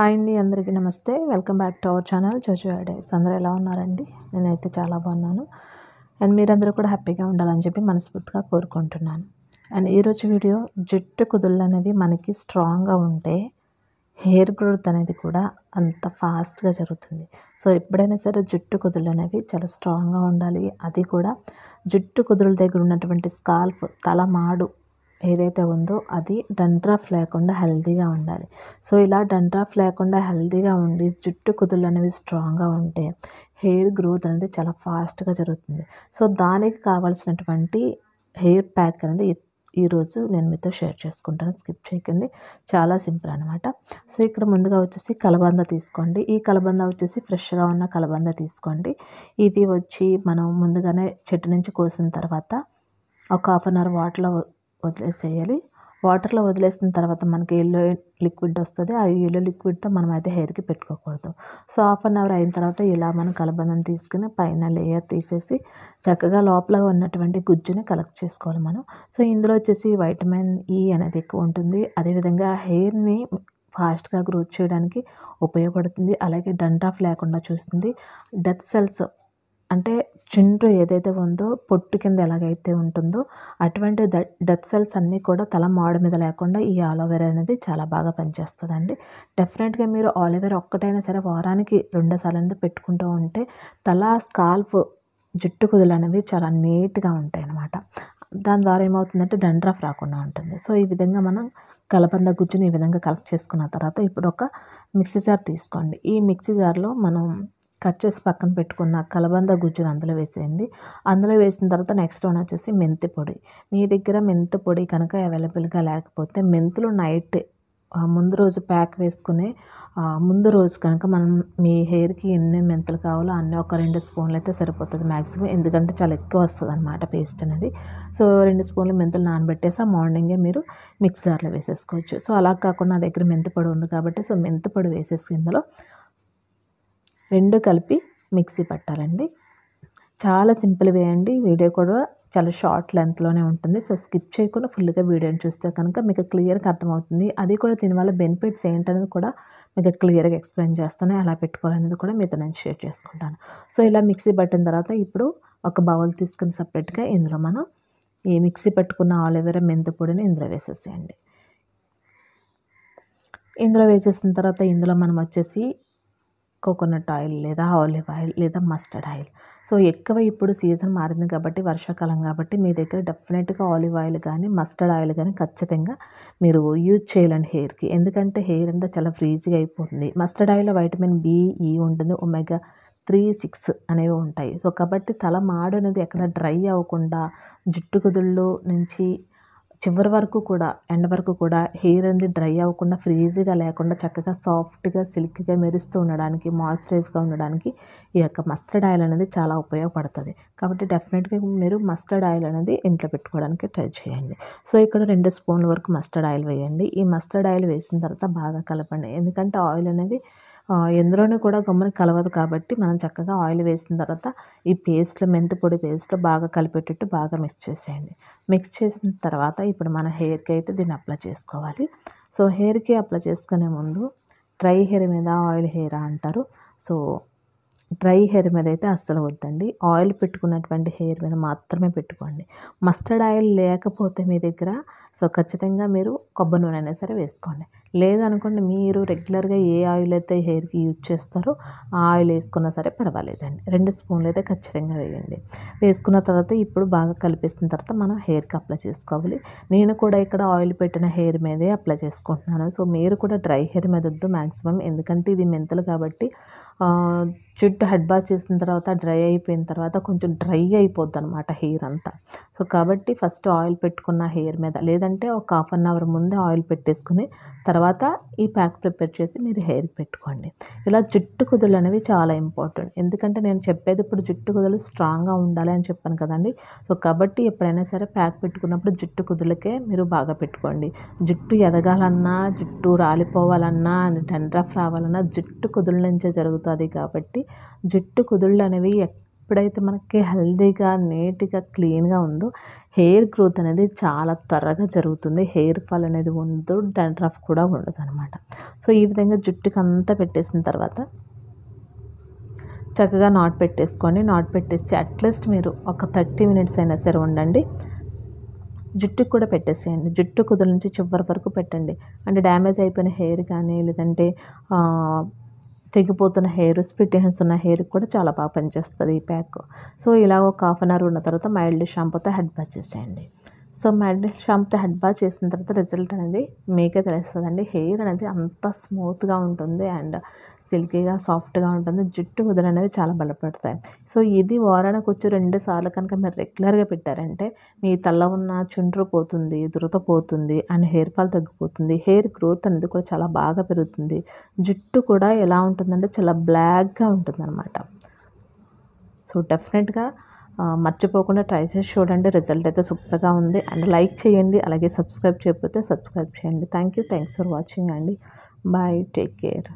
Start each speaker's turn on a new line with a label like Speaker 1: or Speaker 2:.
Speaker 1: hi అండి అందరికీ నమస్తే welcome back to our channel చోచో డేస్ అందరూ ఎలా ఉన్నారండి నేనైతే చాలా బాగున్నాను అండ్ మీరందరూ కూడా హ్యాపీగా ఉండాలని చెప్పి మనస్ఫూర్తిగా కోరుకుంటున్నాను అండ్ ఈరోజు వీడియో జుట్టు కుదుళ్ళు అనేవి మనకి స్ట్రాంగ్గా ఉంటే హెయిర్ గ్రోత్ అనేది కూడా అంత ఫాస్ట్గా జరుగుతుంది సో ఎప్పుడైనా సరే జుట్టు కుదుళ్ళు అనేవి చాలా స్ట్రాంగ్గా ఉండాలి అది కూడా జుట్టు కుదురుల దగ్గర ఉన్నటువంటి స్కాల్ఫ్ తల మాడు ఏదైతే ఉందో అది డండ్రాఫ్ లేకుండా హెల్తీగా ఉండాలి సో ఇలా డండ్రాఫ్ లేకుండా హెల్తీగా ఉండి జుట్టు కుదుళ్ళు అనేవి స్ట్రాంగ్గా ఉంటే హెయిర్ గ్రోత్ అనేది చాలా ఫాస్ట్గా జరుగుతుంది సో దానికి కావాల్సినటువంటి హెయిర్ ప్యాక్ అనేది ఈరోజు నేను మీతో షేర్ చేసుకుంటాను స్కిప్ చేయకండి చాలా సింపుల్ అనమాట సో ఇక్కడ ముందుగా వచ్చేసి కలబంద తీసుకోండి ఈ కలబంద వచ్చేసి ఫ్రెష్గా ఉన్న కలబంద తీసుకోండి ఇది వచ్చి మనం ముందుగానే చెట్టు నుంచి కోసిన తర్వాత ఒక హాఫ్ అన్ అవర్ వాటర్లో వదిలేసేయాలి వాటర్లో వదిలేసిన తర్వాత మనకి ఎల్లో లిక్విడ్ వస్తుంది ఆ ఎల్లో లిక్విడ్తో మనం అయితే హెయిర్కి పెట్టుకోకూడదు సో హాఫ్ అన్ అవర్ అయిన తర్వాత ఇలా మనం కలబందం తీసుకుని పైన లేయర్ తీసేసి చక్కగా లోపల ఉన్నటువంటి గుజ్జుని కలెక్ట్ చేసుకోవాలి మనం సో ఇందులో వచ్చేసి వైటమిన్ ఈ అనేది ఎక్కువ ఉంటుంది అదేవిధంగా హెయిర్ని ఫాస్ట్గా గ్రోత్ చేయడానికి ఉపయోగపడుతుంది అలాగే డండ్రాఫ్ లేకుండా చూస్తుంది డెత్ సెల్స్ అంటే చుండ్రు ఏదైతే ఉందో పొట్టు కింద ఎలాగైతే ఉంటుందో అటువంటి డెత్ సెల్స్ అన్నీ కూడా తల మాడ మీద లేకుండా ఈ ఆలోవెరా అనేది చాలా బాగా పనిచేస్తుంది అండి డెఫినెట్గా మీరు ఆలోవెరా ఒక్కటైనా సరే వారానికి రెండోసార్లు అనేది పెట్టుకుంటూ ఉంటే తల స్కాల్ఫ్ జుట్టు కుదులు అనేవి చాలా నీట్గా ఉంటాయి అన్నమాట దాని ద్వారా ఏమవుతుందంటే డండ్రఫ్ రాకుండా ఉంటుంది సో ఈ విధంగా మనం కలబంద గుజ్జుని ఈ విధంగా కలెక్ట్ చేసుకున్న తర్వాత ఇప్పుడు ఒక మిక్సీ జార్ తీసుకోండి ఈ మిక్సీ జార్లో మనం కట్ చేసి పక్కన పెట్టుకున్న కలబంద గుజ్జును అందులో వేసేయండి అందులో వేసిన తర్వాత నెక్స్ట్ వన్ వచ్చేసి మెంతి పొడి మీ దగ్గర మెంతి పొడి కనుక అవైలబుల్గా లేకపోతే మెంతులు నైట్ ముందు రోజు ప్యాక్ వేసుకునే ముందు రోజు కనుక మనం మీ హెయిర్కి ఎన్ని మెంతులు కావాలో అన్ని ఒక రెండు స్పూన్లు అయితే సరిపోతుంది మ్యాక్సిమం ఎందుకంటే చాలా ఎక్కువ వస్తుంది అనమాట పేస్ట్ అనేది సో రెండు స్పూన్లు మెంతులు నానబెట్టేసి మార్నింగే మీరు మిక్సర్లో వేసేసుకోవచ్చు సో అలా కాకుండా నా దగ్గర మెంతిపొడి ఉంది కాబట్టి సో మెంతిపొడి వేసేసి ఇందులో రెండు కలిపి మిక్సీ పట్టాలండి చాలా సింపుల్ వే అండి వీడియో కూడా చాలా షార్ట్ లెంత్లోనే ఉంటుంది సో స్కిప్ చేయకుండా ఫుల్గా వీడియోని చూస్తే కనుక మీకు క్లియర్గా అర్థమవుతుంది అది కూడా దీనివల్ల బెనిఫిట్స్ ఏంటనేది కూడా మీకు క్లియర్గా ఎక్స్ప్లెయిన్ చేస్తాను ఎలా పెట్టుకోవాలనేది కూడా మీతో నేను షేర్ చేసుకుంటాను సో ఇలా మిక్సీ పట్టిన తర్వాత ఇప్పుడు ఒక బౌల్ తీసుకుని సపరేట్గా ఇందులో మనం ఈ మిక్సీ పట్టుకున్న ఆలోవెరా మెంతి పొడిని ఇందులో వేసేసేయండి ఇందులో వేసేసిన తర్వాత ఇందులో మనం వచ్చేసి కోకోనట్ ఆయిల్ లేదా ఆలివ్ ఆయిల్ లేదా మస్టర్డ్ ఆయిల్ సో ఎక్కువ ఇప్పుడు సీజన్ మారింది కాబట్టి వర్షాకాలం కాబట్టి మీ దగ్గర డెఫినెట్గా ఆలివ్ ఆయిల్ కానీ మస్టర్డ్ ఆయిల్ కానీ ఖచ్చితంగా మీరు యూజ్ చేయాలండి హెయిర్కి ఎందుకంటే హెయిర్ అంతా చాలా ఫ్రీజీగా అయిపోతుంది మస్టర్డ్ ఆయిల్లో వైటమిన్ బి ఈ ఉంటుంది ఒమెగా త్రీ సిక్స్ అనేవి ఉంటాయి సో కాబట్టి తల మాడు అనేది ఎక్కడ డ్రై అవ్వకుండా జుట్టు కుదుళ్ళు నుంచి చివరి వరకు కూడా ఎండ్ వరకు కూడా హెయిర్ అనేది డ్రై అవ్వకుండా ఫ్రీజీగా లేకుండా చక్కగా సాఫ్ట్గా సిల్క్గా మెరుస్తూ ఉండడానికి మాయిశ్చరైజ్గా ఉండడానికి ఈ యొక్క మస్టర్డ్ ఆయిల్ అనేది చాలా ఉపయోగపడుతుంది కాబట్టి డెఫినెట్గా మీరు మస్టర్డ్ ఆయిల్ అనేది ఇంట్లో పెట్టుకోవడానికి ట్రై చేయండి సో ఇక్కడ రెండు స్పూన్ల వరకు మస్టర్డ్ ఆయిల్ వేయండి ఈ మస్టర్డ్ ఆయిల్ వేసిన తర్వాత బాగా కలపండి ఎందుకంటే ఆయిల్ అనేది ఎందులోనూ కూడా గమ్మున కలవదు కాబట్టి మనం చక్కగా ఆయిల్ వేసిన తర్వాత ఈ పేస్ట్లో మెంతి పొడి పేస్ట్లో బాగా కలిపేటట్టు బాగా మిక్స్ చేసేయండి మిక్స్ చేసిన తర్వాత ఇప్పుడు మన హెయిర్కి అయితే దీన్ని అప్లై చేసుకోవాలి సో హెయిర్కి అప్లై చేసుకునే ముందు డ్రై హెయిర్ మీద ఆయిల్ హెయిర్ అంటారు సో డ్రై హెయిర్ మీద అయితే అస్సలు వద్దండి ఆయిల్ పెట్టుకున్నటువంటి హెయిర్ మీద మాత్రమే పెట్టుకోండి మస్టర్డ్ ఆయిల్ లేకపోతే మీ దగ్గర సో ఖచ్చితంగా మీరు కొబ్బరి నూనె అయినా సరే వేసుకోండి లేదనుకోండి మీరు రెగ్యులర్గా ఏ ఆయిల్ అయితే హెయిర్కి యూజ్ చేస్తారో ఆ ఆయిల్ వేసుకున్నా సరే పర్వాలేదండి రెండు స్పూన్లు అయితే ఖచ్చితంగా వేయండి వేసుకున్న తర్వాత ఇప్పుడు బాగా కలిపేసిన తర్వాత మనం హెయిర్కి అప్లై చేసుకోవాలి నేను కూడా ఇక్కడ ఆయిల్ పెట్టిన హెయిర్ మీదే అప్లై చేసుకుంటున్నాను సో మీరు కూడా డ్రై హెయిర్ మీద వద్దు మ్యాక్సిమం ఎందుకంటే ఇది మెంతులు కాబట్టి చుట్టూ హెడ్ బాత్ చేసిన తర్వాత డ్రై అయిపోయిన తర్వాత కొంచెం డ్రై అయిపోద్ది అనమాట హెయిర్ అంతా సో కాబట్టి ఫస్ట్ ఆయిల్ పెట్టుకున్న హెయిర్ మీద లేదంటే ఒక హాఫ్ అన్ అవర్ ముందు ముందే ఆయిల్ పెట్టేసుకుని తర్వాత ఈ ప్యాక్ ప్రిపేర్ చేసి మీరు హెయిర్ పెట్టుకోండి ఇలా జుట్టు కుదులు అనేవి చాలా ఇంపార్టెంట్ ఎందుకంటే నేను చెప్పేది ఇప్పుడు జుట్టు కుదులు స్ట్రాంగ్గా ఉండాలి అని చెప్పాను కదండి సో కాబట్టి ఎప్పుడైనా సరే ప్యాక్ పెట్టుకున్నప్పుడు జుట్టు కుదులకే మీరు బాగా పెట్టుకోండి జుట్టు ఎదగాలన్నా జుట్టు రాలిపోవాలన్నా డండ్రఫ్ రావాలన్నా జుట్టు కుదుల నుంచే జరుగుతుంది కాబట్టి జుట్టు కుదుళ్ళు అనేవి ఎప్పుడైతే మనకి హెల్దీగా నీట్గా క్లీన్గా ఉందో హెయిర్ గ్రోత్ అనేది చాలా త్వరగా జరుగుతుంది హెయిర్ ఫాల్ అనేది ఉండదు డాండ్రఫ్ కూడా ఉండదు అనమాట సో ఈ విధంగా జుట్టుకి అంతా పెట్టేసిన తర్వాత చక్కగా నాట్ పెట్టేసుకోండి నాట్ పెట్టేసి అట్లీస్ట్ మీరు ఒక థర్టీ మినిట్స్ అయినా సరే ఉండండి జుట్టుకు కూడా పెట్టేసేయండి జుట్టు కుదురు నుంచి చివరి వరకు పెట్టండి అంటే డ్యామేజ్ అయిపోయిన హెయిర్ కానీ లేదంటే తెగిపోతున్న హెయిర్ స్ప్లిట్ హెన్స్ ఉన్న హెయిర్ కూడా చాలా బాగా పనిచేస్తుంది ఈ ప్యాక్ సో ఇలా ఒక హాఫ్ అన్ అవర్ ఉన్న తర్వాత మైల్డ్ షాంపూతో హెడ్ బాగా చేసేయండి సో మెడ్ షాంప్తో హెడ్ బాత్ చేసిన తర్వాత రిజల్ట్ అనేది మీకే తెలుస్తుందండి హెయిర్ అనేది అంత స్మూత్గా ఉంటుంది అండ్ సిల్కీగా సాఫ్ట్గా ఉంటుంది జుట్టు కుదురు అనేవి చాలా బలపడతాయి సో ఇది వారానికి వచ్చి రెండు సార్లు కనుక మీరు రెగ్యులర్గా పెట్టారంటే మీ తల ఉన్న చుండ్రు పోతుంది దురత పోతుంది అండ్ హెయిర్ ఫాల్ తగ్గిపోతుంది హెయిర్ గ్రోత్ అనేది కూడా చాలా బాగా పెరుగుతుంది జుట్టు కూడా ఎలా ఉంటుందంటే చాలా బ్లాక్గా అనమాట సో డెఫినెట్గా మర్చిపోకుండా ట్రై చేసి చూడండి రిజల్ట్ అయితే సూపర్గా ఉంది అండ్ లైక్ చేయండి అలాగే సబ్స్క్రైబ్ చేయకపోతే సబ్స్క్రైబ్ చేయండి thank you thanks for watching అండి బాయ్ టేక్ కేర్